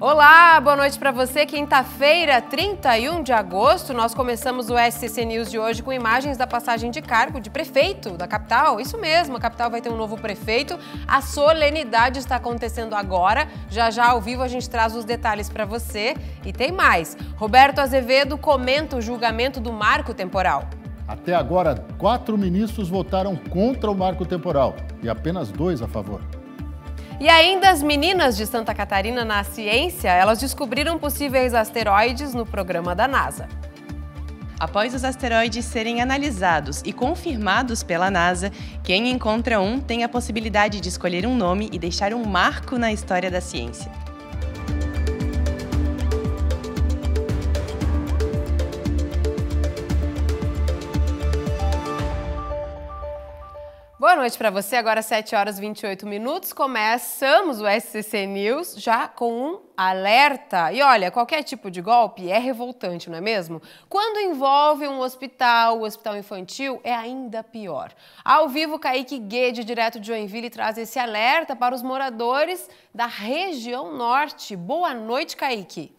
Olá, boa noite para você. Quinta-feira, 31 de agosto, nós começamos o SCC News de hoje com imagens da passagem de cargo de prefeito da capital. Isso mesmo, a capital vai ter um novo prefeito. A solenidade está acontecendo agora. Já já ao vivo a gente traz os detalhes para você. E tem mais. Roberto Azevedo comenta o julgamento do marco temporal. Até agora, quatro ministros votaram contra o marco temporal e apenas dois a favor. E ainda as meninas de Santa Catarina na ciência, elas descobriram possíveis asteroides no programa da NASA. Após os asteroides serem analisados e confirmados pela NASA, quem encontra um tem a possibilidade de escolher um nome e deixar um marco na história da ciência. Boa noite para você. Agora 7 horas 28 minutos. Começamos o SCC News já com um alerta. E olha, qualquer tipo de golpe é revoltante, não é mesmo? Quando envolve um hospital, o hospital infantil, é ainda pior. Ao vivo, Kaique Guede, direto de Joinville, traz esse alerta para os moradores da região norte. Boa noite, Kaique.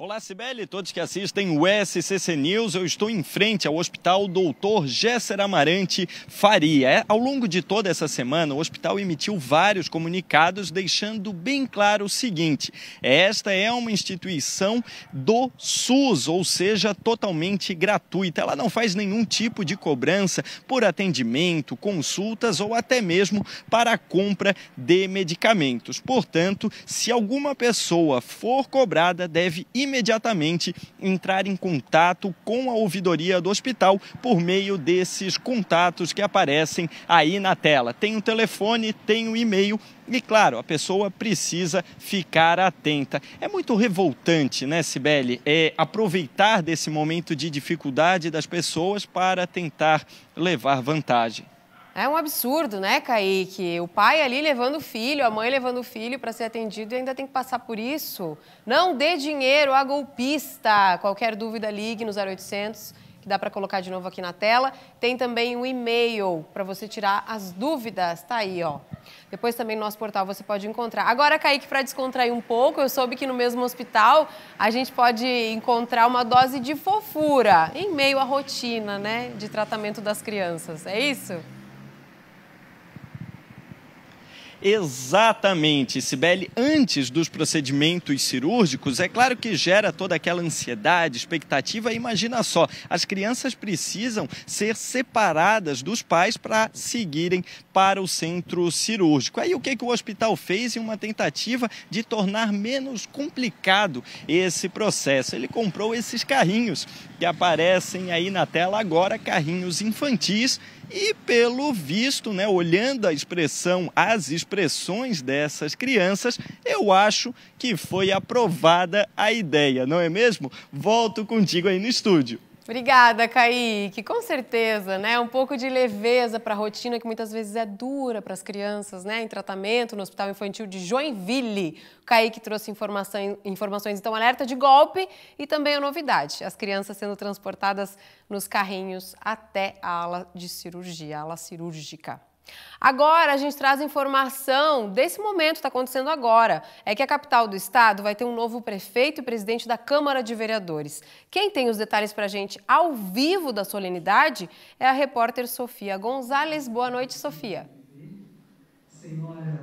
Olá, Sibeli, todos que assistem o SCC News, eu estou em frente ao Hospital Doutor Gesser Amarante Faria. É, ao longo de toda essa semana, o hospital emitiu vários comunicados deixando bem claro o seguinte: esta é uma instituição do SUS, ou seja, totalmente gratuita. Ela não faz nenhum tipo de cobrança por atendimento, consultas ou até mesmo para a compra de medicamentos. Portanto, se alguma pessoa for cobrada, deve imediatamente imediatamente entrar em contato com a ouvidoria do hospital por meio desses contatos que aparecem aí na tela. Tem o um telefone, tem o um e-mail e, claro, a pessoa precisa ficar atenta. É muito revoltante, né, Sibeli, é aproveitar desse momento de dificuldade das pessoas para tentar levar vantagem. É um absurdo, né, Kaique? O pai ali levando o filho, a mãe levando o filho para ser atendido e ainda tem que passar por isso. Não dê dinheiro a golpista. Qualquer dúvida, ligue no 0800, que dá para colocar de novo aqui na tela. Tem também um e-mail para você tirar as dúvidas. Tá aí, ó. Depois também no nosso portal você pode encontrar. Agora, Kaique, para descontrair um pouco, eu soube que no mesmo hospital a gente pode encontrar uma dose de fofura em meio à rotina, né, de tratamento das crianças. É isso? Exatamente, Sibeli, antes dos procedimentos cirúrgicos, é claro que gera toda aquela ansiedade, expectativa. Imagina só, as crianças precisam ser separadas dos pais para seguirem para o centro cirúrgico. Aí o que, que o hospital fez em uma tentativa de tornar menos complicado esse processo? Ele comprou esses carrinhos que aparecem aí na tela agora carrinhos infantis e pelo visto, né, olhando a expressão, as expressões dessas crianças, eu acho que foi aprovada a ideia, não é mesmo? Volto contigo aí no estúdio. Obrigada, Kaique. Com certeza, né? Um pouco de leveza para a rotina que muitas vezes é dura para as crianças, né? Em tratamento no Hospital Infantil de Joinville. O Kaique trouxe informação, informações, então, alerta de golpe e também a novidade: as crianças sendo transportadas nos carrinhos até a ala de cirurgia, a ala cirúrgica. Agora a gente traz informação desse momento que está acontecendo agora. É que a capital do estado vai ter um novo prefeito e presidente da Câmara de Vereadores. Quem tem os detalhes para a gente ao vivo da solenidade é a repórter Sofia Gonzalez. Boa noite, Sofia. Senhora.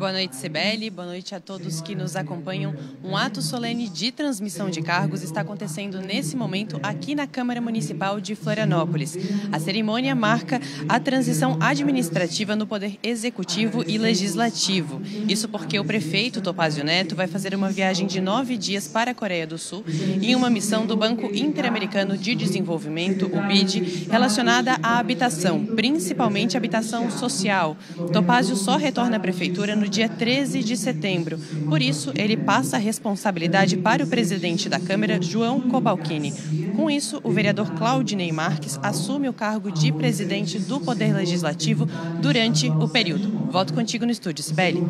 Boa noite, Sibeli. Boa noite a todos que nos acompanham. Um ato solene de transmissão de cargos está acontecendo nesse momento aqui na Câmara Municipal de Florianópolis. A cerimônia marca a transição administrativa no Poder Executivo e Legislativo. Isso porque o prefeito Topazio Neto vai fazer uma viagem de nove dias para a Coreia do Sul em uma missão do Banco Interamericano de Desenvolvimento, o BID, relacionada à habitação, principalmente habitação social. Topazio só retorna à prefeitura no dia 13 de setembro. Por isso, ele passa a responsabilidade para o presidente da Câmara, João Cobalcini. Com isso, o vereador Claudinei Marques assume o cargo de presidente do Poder Legislativo durante o período. Volto contigo no estúdio, Sibeli.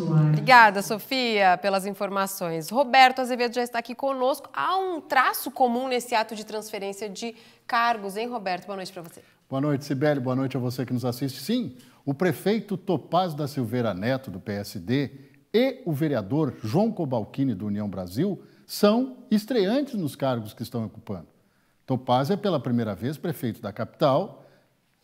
Obrigada, Sofia, pelas informações. Roberto Azevedo já está aqui conosco. Há um traço comum nesse ato de transferência de cargos, hein, Roberto? Boa noite para você. Boa noite, Sibeli. Boa noite a você que nos assiste. Sim, o prefeito Topaz da Silveira Neto, do PSD, e o vereador João Cobalcini, do União Brasil, são estreantes nos cargos que estão ocupando. Topaz é pela primeira vez prefeito da capital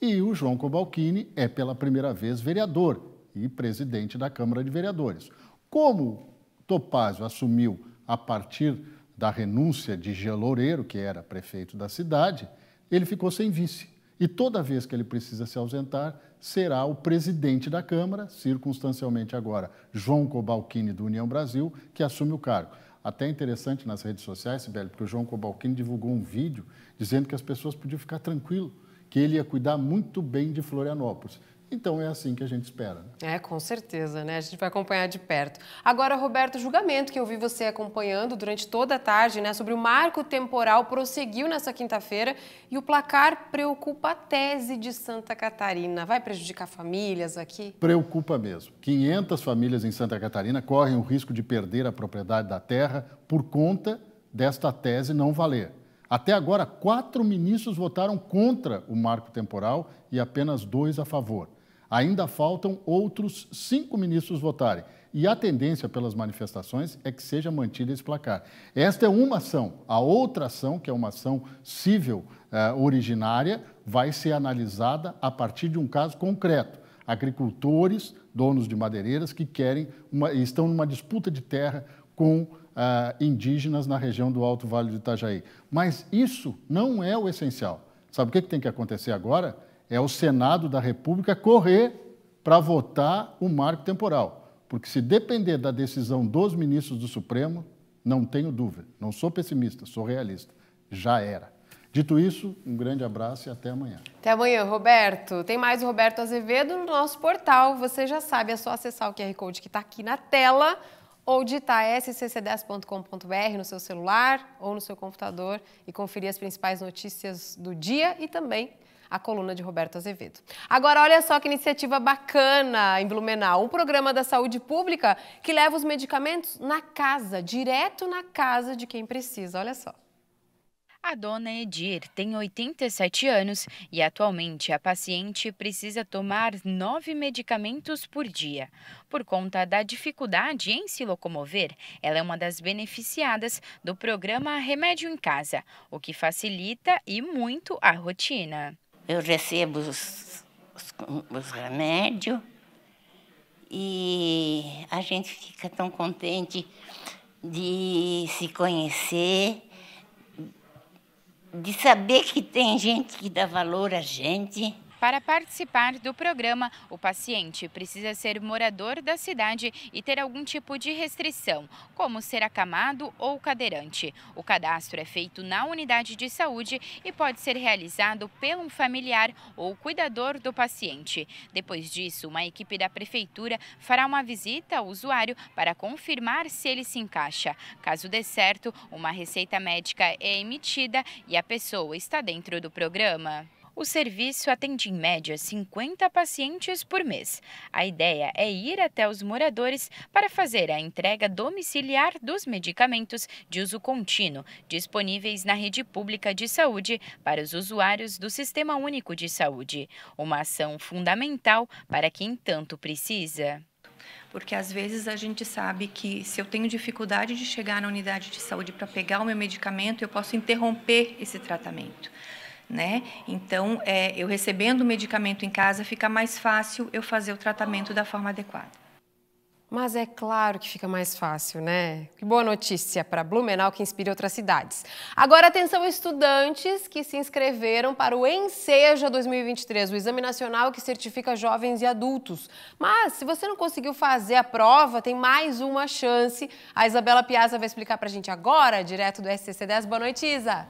e o João Cobalcini é pela primeira vez vereador e presidente da Câmara de Vereadores. Como Topazio assumiu a partir da renúncia de Geloureiro, que era prefeito da cidade, ele ficou sem vice. E toda vez que ele precisa se ausentar, será o presidente da Câmara, circunstancialmente agora João Cobalcini do União Brasil, que assume o cargo. Até interessante nas redes sociais, Sibeli, porque o João Cobalcini divulgou um vídeo dizendo que as pessoas podiam ficar tranquilo, que ele ia cuidar muito bem de Florianópolis. Então é assim que a gente espera. Né? É, com certeza, né? A gente vai acompanhar de perto. Agora, Roberto, julgamento que eu vi você acompanhando durante toda a tarde, né, sobre o marco temporal prosseguiu nessa quinta-feira e o placar preocupa a tese de Santa Catarina. Vai prejudicar famílias aqui? Preocupa mesmo. 500 famílias em Santa Catarina correm o risco de perder a propriedade da terra por conta desta tese não valer. Até agora, quatro ministros votaram contra o marco temporal e apenas dois a favor. Ainda faltam outros cinco ministros votarem. E a tendência pelas manifestações é que seja mantido esse placar. Esta é uma ação. A outra ação, que é uma ação civil eh, originária, vai ser analisada a partir de um caso concreto. Agricultores, donos de madeireiras, que querem uma, estão numa disputa de terra com eh, indígenas na região do Alto Vale do Itajaí. Mas isso não é o essencial. Sabe o que, que tem que acontecer agora? é o Senado da República correr para votar o marco temporal. Porque se depender da decisão dos ministros do Supremo, não tenho dúvida, não sou pessimista, sou realista. Já era. Dito isso, um grande abraço e até amanhã. Até amanhã, Roberto. Tem mais o Roberto Azevedo no nosso portal. Você já sabe, é só acessar o QR Code que está aqui na tela ou digitar scc10.com.br no seu celular ou no seu computador e conferir as principais notícias do dia e também a coluna de Roberto Azevedo. Agora, olha só que iniciativa bacana em Blumenau. Um programa da saúde pública que leva os medicamentos na casa, direto na casa de quem precisa. Olha só. A dona Edir tem 87 anos e atualmente a paciente precisa tomar nove medicamentos por dia. Por conta da dificuldade em se locomover, ela é uma das beneficiadas do programa Remédio em Casa, o que facilita e muito a rotina eu recebo os, os, os remédios e a gente fica tão contente de se conhecer, de saber que tem gente que dá valor a gente. Para participar do programa, o paciente precisa ser morador da cidade e ter algum tipo de restrição, como ser acamado ou cadeirante. O cadastro é feito na unidade de saúde e pode ser realizado pelo familiar ou cuidador do paciente. Depois disso, uma equipe da prefeitura fará uma visita ao usuário para confirmar se ele se encaixa. Caso dê certo, uma receita médica é emitida e a pessoa está dentro do programa. O serviço atende em média 50 pacientes por mês. A ideia é ir até os moradores para fazer a entrega domiciliar dos medicamentos de uso contínuo disponíveis na rede pública de saúde para os usuários do Sistema Único de Saúde. Uma ação fundamental para quem tanto precisa porque às vezes a gente sabe que se eu tenho dificuldade de chegar na unidade de saúde para pegar o meu medicamento, eu posso interromper esse tratamento né? Então, é, eu recebendo o medicamento em casa, fica mais fácil eu fazer o tratamento da forma adequada. Mas é claro que fica mais fácil, né? Que boa notícia para Blumenau que inspira outras cidades. Agora atenção estudantes que se inscreveram para o Enseja 2023, o exame nacional que certifica jovens e adultos. Mas se você não conseguiu fazer a prova, tem mais uma chance. A Isabela Piazza vai explicar para a gente agora, direto do SCC 10. Boa noite, Isa.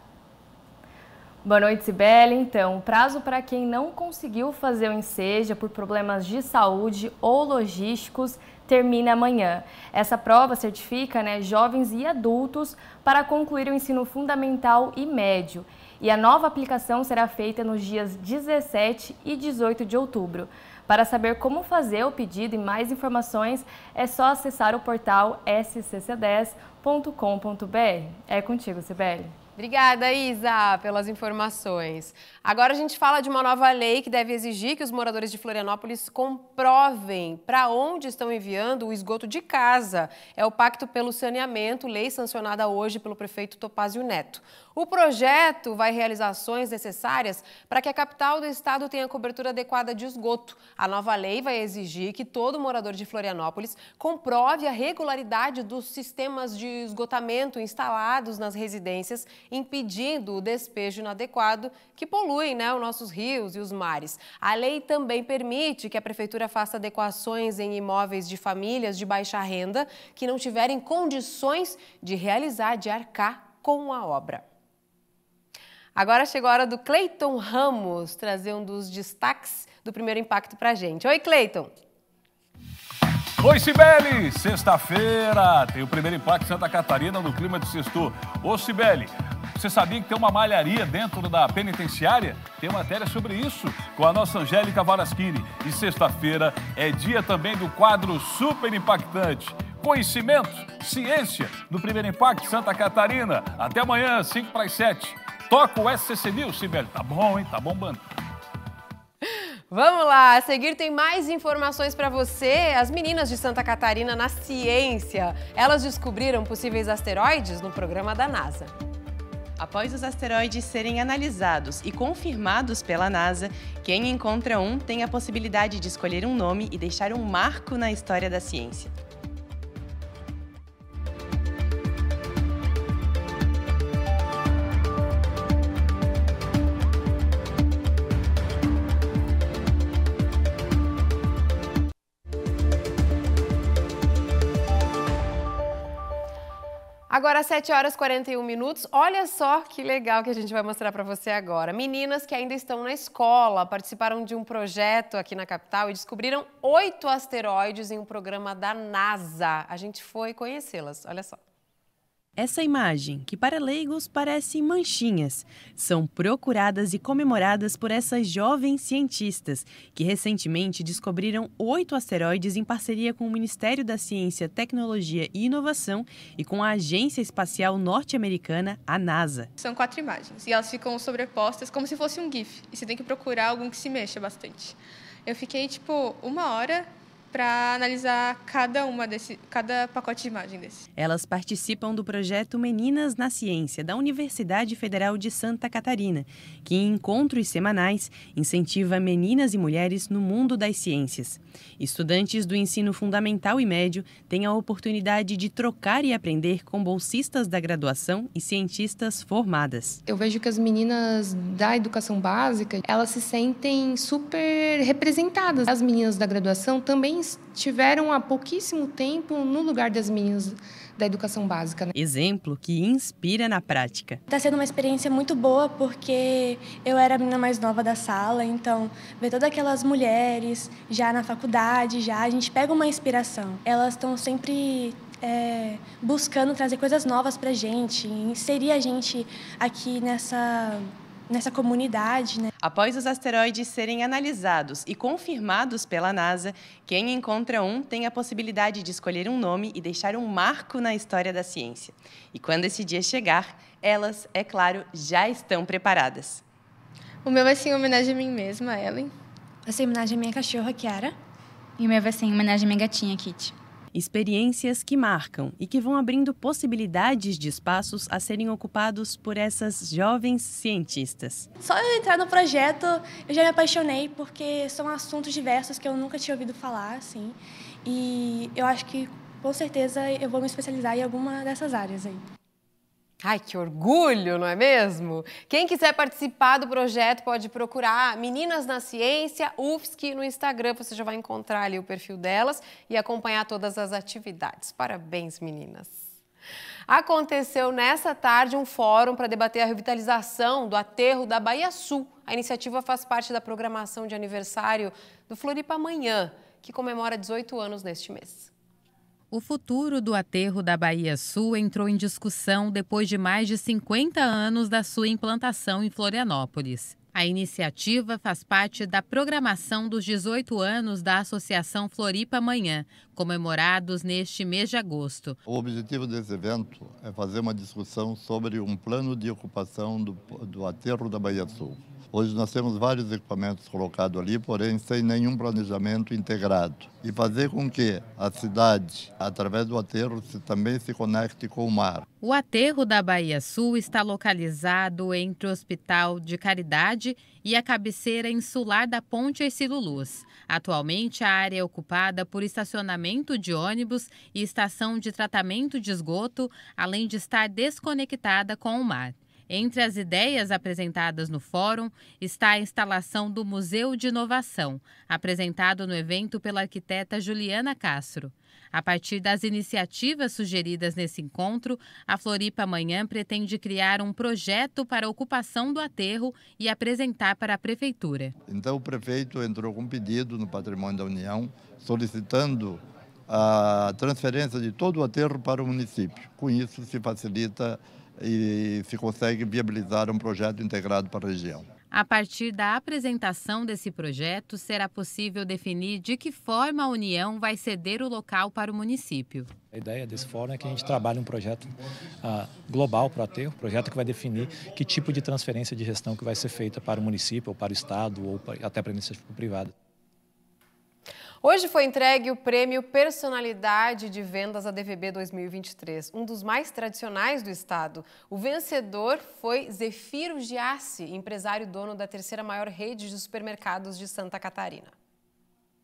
Boa noite, Sibeli. Então, o prazo para quem não conseguiu fazer o enseja por problemas de saúde ou logísticos termina amanhã. Essa prova certifica né, jovens e adultos para concluir o ensino fundamental e médio. E a nova aplicação será feita nos dias 17 e 18 de outubro. Para saber como fazer o pedido e mais informações, é só acessar o portal scc10.com.br. É contigo, Sibeli. Obrigada, Isa, pelas informações. Agora a gente fala de uma nova lei que deve exigir que os moradores de Florianópolis comprovem para onde estão enviando o esgoto de casa. É o Pacto pelo Saneamento, lei sancionada hoje pelo prefeito Topazio Neto. O projeto vai realizar ações necessárias para que a capital do estado tenha cobertura adequada de esgoto. A nova lei vai exigir que todo morador de Florianópolis comprove a regularidade dos sistemas de esgotamento instalados nas residências impedindo o despejo inadequado que polui né, os nossos rios e os mares. A lei também permite que a Prefeitura faça adequações em imóveis de famílias de baixa renda que não tiverem condições de realizar, de arcar com a obra. Agora chegou a hora do Cleiton Ramos trazer um dos destaques do primeiro impacto para a gente. Oi, Cleiton! Oi, Cibele! Sexta-feira tem o primeiro impacto em Santa Catarina no clima de sexto. Ô, Cibele, você sabia que tem uma malharia dentro da penitenciária? Tem matéria sobre isso com a nossa Angélica Varaschini. E sexta-feira é dia também do quadro super impactante. Conhecimento, ciência, no primeiro impacto, Santa Catarina. Até amanhã, 5 para as 7. Toca o SCC News, Sibeli. Tá bom, hein? Tá bombando. Vamos lá, a seguir tem mais informações para você. As meninas de Santa Catarina na ciência. Elas descobriram possíveis asteroides no programa da NASA. Após os asteroides serem analisados e confirmados pela NASA, quem encontra um tem a possibilidade de escolher um nome e deixar um marco na história da ciência. Agora, 7 horas e 41 minutos. Olha só que legal que a gente vai mostrar para você agora. Meninas que ainda estão na escola participaram de um projeto aqui na capital e descobriram oito asteroides em um programa da NASA. A gente foi conhecê-las. Olha só. Essa imagem, que para leigos parece manchinhas, são procuradas e comemoradas por essas jovens cientistas, que recentemente descobriram oito asteroides em parceria com o Ministério da Ciência, Tecnologia e Inovação e com a Agência Espacial Norte-Americana, a NASA. São quatro imagens e elas ficam sobrepostas como se fosse um GIF, e você tem que procurar algum que se mexa bastante. Eu fiquei, tipo, uma hora para analisar cada uma desse, cada pacote de imagem desse. Elas participam do projeto Meninas na Ciência da Universidade Federal de Santa Catarina, que em encontros semanais incentiva meninas e mulheres no mundo das ciências. Estudantes do ensino fundamental e médio têm a oportunidade de trocar e aprender com bolsistas da graduação e cientistas formadas. Eu vejo que as meninas da educação básica, elas se sentem super representadas. As meninas da graduação também homens tiveram há pouquíssimo tempo no lugar das meninas da educação básica. Né? Exemplo que inspira na prática. Está sendo uma experiência muito boa porque eu era a menina mais nova da sala, então ver todas aquelas mulheres já na faculdade, já a gente pega uma inspiração. Elas estão sempre é, buscando trazer coisas novas para gente, inserir a gente aqui nessa nessa comunidade. Né? Após os asteroides serem analisados e confirmados pela NASA, quem encontra um tem a possibilidade de escolher um nome e deixar um marco na história da ciência. E quando esse dia chegar, elas, é claro, já estão preparadas. O meu vai ser em homenagem a mim mesma, Ellen. Vai ser em homenagem à minha cachorra, Kiara. E o meu vai ser em homenagem à minha gatinha, Kitty. Experiências que marcam e que vão abrindo possibilidades de espaços a serem ocupados por essas jovens cientistas. Só eu entrar no projeto, eu já me apaixonei, porque são assuntos diversos que eu nunca tinha ouvido falar, assim. E eu acho que com certeza eu vou me especializar em alguma dessas áreas aí. Ai, que orgulho, não é mesmo? Quem quiser participar do projeto pode procurar Meninas na Ciência, UFSC no Instagram. Você já vai encontrar ali o perfil delas e acompanhar todas as atividades. Parabéns, meninas! Aconteceu nessa tarde um fórum para debater a revitalização do aterro da Bahia Sul. A iniciativa faz parte da programação de aniversário do Floripa Amanhã, que comemora 18 anos neste mês. O futuro do aterro da Bahia Sul entrou em discussão depois de mais de 50 anos da sua implantação em Florianópolis. A iniciativa faz parte da programação dos 18 anos da Associação Floripa Amanhã, comemorados neste mês de agosto. O objetivo desse evento é fazer uma discussão sobre um plano de ocupação do, do aterro da Bahia Sul. Hoje nós temos vários equipamentos colocados ali, porém sem nenhum planejamento integrado. E fazer com que a cidade, através do aterro, se, também se conecte com o mar. O aterro da Bahia Sul está localizado entre o Hospital de Caridade e a cabeceira insular da Ponte Ercílio Luz. Atualmente, a área é ocupada por estacionamento de ônibus e estação de tratamento de esgoto, além de estar desconectada com o mar. Entre as ideias apresentadas no fórum está a instalação do Museu de Inovação, apresentado no evento pela arquiteta Juliana Castro. A partir das iniciativas sugeridas nesse encontro, a Floripa amanhã pretende criar um projeto para a ocupação do aterro e apresentar para a Prefeitura. Então, o prefeito entrou com um pedido no Patrimônio da União, solicitando a transferência de todo o aterro para o município. Com isso, se facilita e se consegue viabilizar um projeto integrado para a região. A partir da apresentação desse projeto, será possível definir de que forma a União vai ceder o local para o município. A ideia desse fórum é que a gente trabalhe um projeto ah, global para ter, um projeto que vai definir que tipo de transferência de gestão que vai ser feita para o município, ou para o Estado, ou para, até para a iniciativa privada. Hoje foi entregue o prêmio Personalidade de Vendas ADVB 2023, um dos mais tradicionais do estado. O vencedor foi Zefiro Giassi, empresário dono da terceira maior rede de supermercados de Santa Catarina.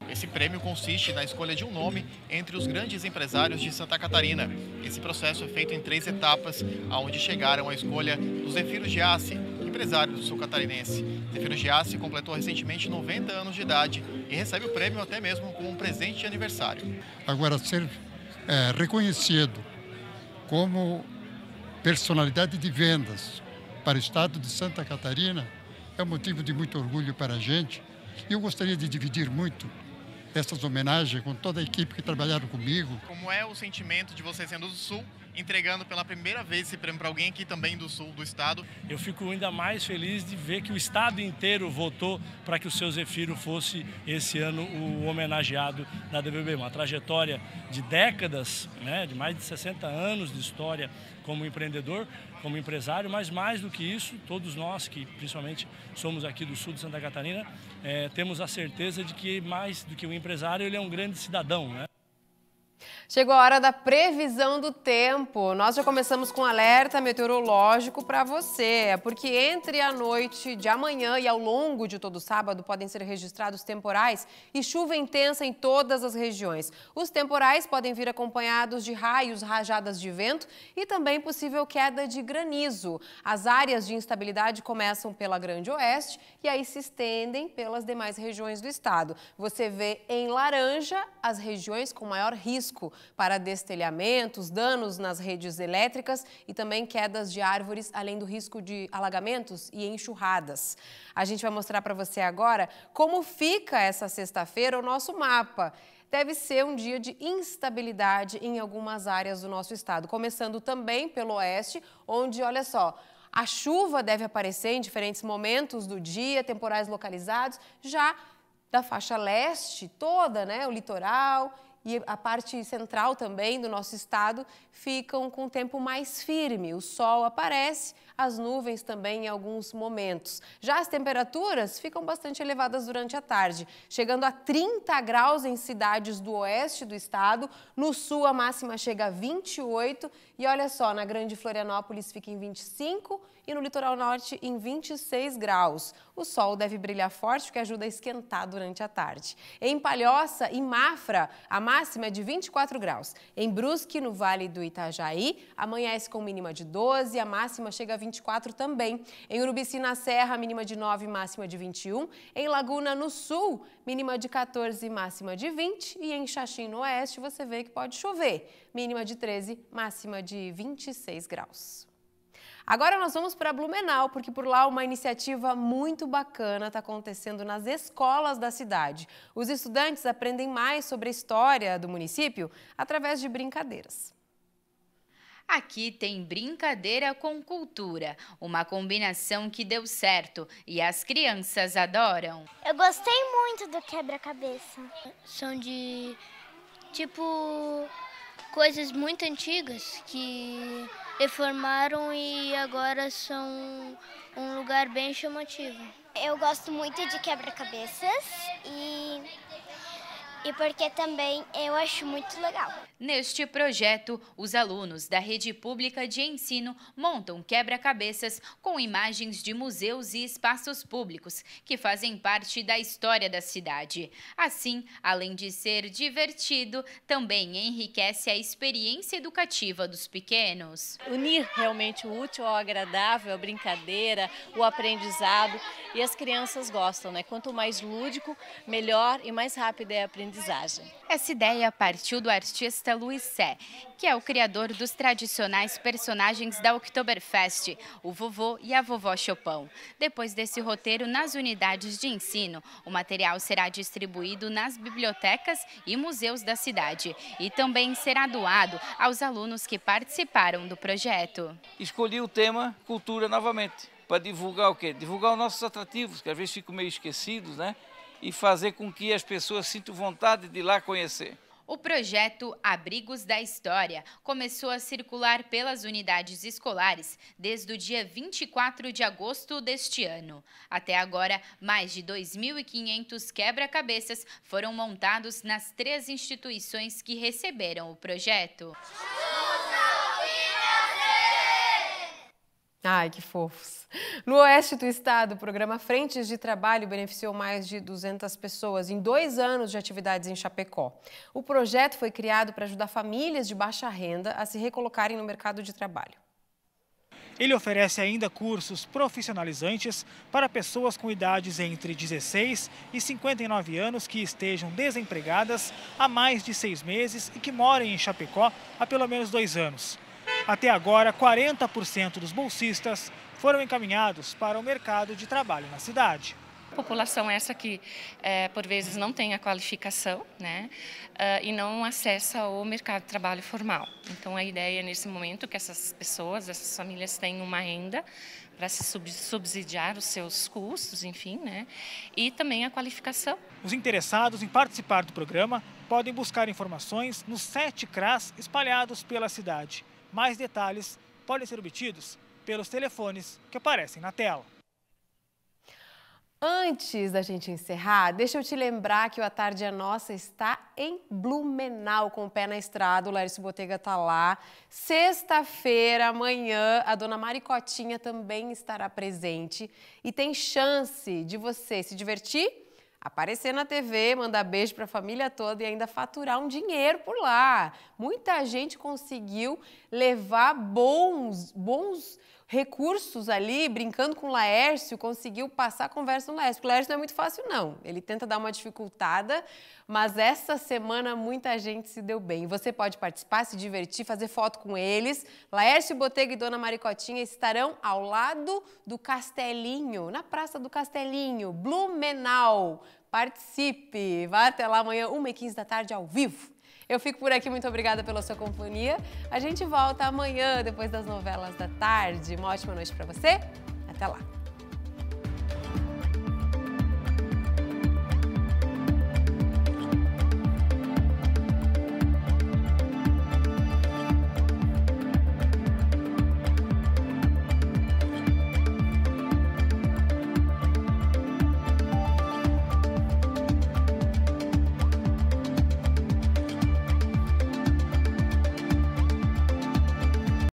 Esse prêmio consiste na escolha de um nome entre os grandes empresários de Santa Catarina. Esse processo é feito em três etapas, aonde chegaram à escolha do Zefiro Giassi, empresário do sul catarinense. Zefiro Giassi completou recentemente 90 anos de idade e recebe o prêmio até mesmo como um presente de aniversário. Agora, ser é, reconhecido como personalidade de vendas para o estado de Santa Catarina é um motivo de muito orgulho para a gente. E eu gostaria de dividir muito essas homenagens com toda a equipe que trabalharam comigo. Como é o sentimento de vocês sendo do Sul entregando pela primeira vez esse prêmio para alguém aqui também do sul do estado. Eu fico ainda mais feliz de ver que o estado inteiro votou para que o seu Zefiro fosse esse ano o homenageado da DBB. Uma trajetória de décadas, né, de mais de 60 anos de história como empreendedor, como empresário, mas mais do que isso, todos nós que principalmente somos aqui do sul de Santa Catarina, é, temos a certeza de que mais do que um empresário, ele é um grande cidadão, né? Chegou a hora da previsão do tempo. Nós já começamos com um alerta meteorológico para você, porque entre a noite de amanhã e ao longo de todo o sábado podem ser registrados temporais e chuva intensa em todas as regiões. Os temporais podem vir acompanhados de raios, rajadas de vento e também possível queda de granizo. As áreas de instabilidade começam pela Grande Oeste e aí se estendem pelas demais regiões do estado. Você vê em laranja as regiões com maior risco para destelhamentos, danos nas redes elétricas e também quedas de árvores, além do risco de alagamentos e enxurradas. A gente vai mostrar para você agora como fica essa sexta-feira o nosso mapa deve ser um dia de instabilidade em algumas áreas do nosso estado, começando também pelo oeste, onde, olha só, a chuva deve aparecer em diferentes momentos do dia, temporais localizados, já da faixa leste toda, né, o litoral e a parte central também do nosso estado ficam com o tempo mais firme. O sol aparece, as nuvens também em alguns momentos. Já as temperaturas ficam bastante elevadas durante a tarde, chegando a 30 graus em cidades do oeste do estado. No sul, a máxima chega a 28 e olha só, na Grande Florianópolis fica em 25 e no litoral norte em 26 graus. O sol deve brilhar forte, o que ajuda a esquentar durante a tarde. Em Palhoça e Mafra, a máxima é de 24 graus. Em Brusque, no Vale do Itajaí, amanhece com mínima de 12, a máxima chega a 24 também. Em Urubici, na Serra, mínima de 9, máxima de 21. Em Laguna, no Sul, mínima de 14, máxima de 20. E em Xaxim, no Oeste, você vê que pode chover, mínima de 13, máxima de 26 graus. Agora nós vamos para Blumenau, porque por lá uma iniciativa muito bacana está acontecendo nas escolas da cidade. Os estudantes aprendem mais sobre a história do município através de brincadeiras. Aqui tem brincadeira com cultura, uma combinação que deu certo e as crianças adoram. Eu gostei muito do quebra-cabeça. São de tipo coisas muito antigas que reformaram e agora são um lugar bem chamativo. Eu gosto muito de quebra-cabeças e e porque também eu acho muito legal. Neste projeto, os alunos da rede pública de ensino montam quebra-cabeças com imagens de museus e espaços públicos que fazem parte da história da cidade. Assim, além de ser divertido, também enriquece a experiência educativa dos pequenos. Unir realmente o útil ao agradável, a brincadeira, o aprendizado e as crianças gostam, né? Quanto mais lúdico, melhor e mais rápido é a aprendizagem aprendizagem. Essa ideia partiu do artista Luiz Sé, que é o criador dos tradicionais personagens da Oktoberfest, o vovô e a vovó Chopão. Depois desse roteiro nas unidades de ensino, o material será distribuído nas bibliotecas e museus da cidade e também será doado aos alunos que participaram do projeto. Escolhi o tema cultura novamente, para divulgar o quê? Divulgar os nossos atrativos, que às vezes ficam meio esquecidos, né? e fazer com que as pessoas sintam vontade de ir lá conhecer. O projeto Abrigos da História começou a circular pelas unidades escolares desde o dia 24 de agosto deste ano. Até agora, mais de 2.500 quebra-cabeças foram montados nas três instituições que receberam o projeto. Ai, que fofos. No oeste do estado, o programa Frentes de Trabalho beneficiou mais de 200 pessoas em dois anos de atividades em Chapecó. O projeto foi criado para ajudar famílias de baixa renda a se recolocarem no mercado de trabalho. Ele oferece ainda cursos profissionalizantes para pessoas com idades entre 16 e 59 anos que estejam desempregadas há mais de seis meses e que morem em Chapecó há pelo menos dois anos. Até agora, 40% dos bolsistas foram encaminhados para o mercado de trabalho na cidade. A população essa que, é, por vezes, não tem a qualificação né, ah, e não acessa o mercado de trabalho formal. Então, a ideia é, nesse momento, é que essas pessoas, essas famílias tenham uma renda para se subsidiar os seus custos, enfim, né, e também a qualificação. Os interessados em participar do programa podem buscar informações nos sete CRAS espalhados pela cidade. Mais detalhes podem ser obtidos pelos telefones que aparecem na tela. Antes da gente encerrar, deixa eu te lembrar que o A Tarde é Nossa está em Blumenau, com o pé na estrada. O Larissa Botega está lá. Sexta-feira, amanhã, a dona Maricotinha também estará presente. E tem chance de você se divertir aparecer na TV, mandar beijo para a família toda e ainda faturar um dinheiro por lá. Muita gente conseguiu levar bons, bons recursos ali, brincando com o Laércio, conseguiu passar a conversa no Laércio. O Laércio não é muito fácil, não. Ele tenta dar uma dificultada, mas essa semana muita gente se deu bem. Você pode participar, se divertir, fazer foto com eles. Laércio Botega e Dona Maricotinha estarão ao lado do Castelinho, na Praça do Castelinho, Blumenau. Participe! Vá até lá amanhã, 1h15 da tarde, ao vivo. Eu fico por aqui, muito obrigada pela sua companhia. A gente volta amanhã, depois das novelas da tarde. Uma ótima noite para você. Até lá.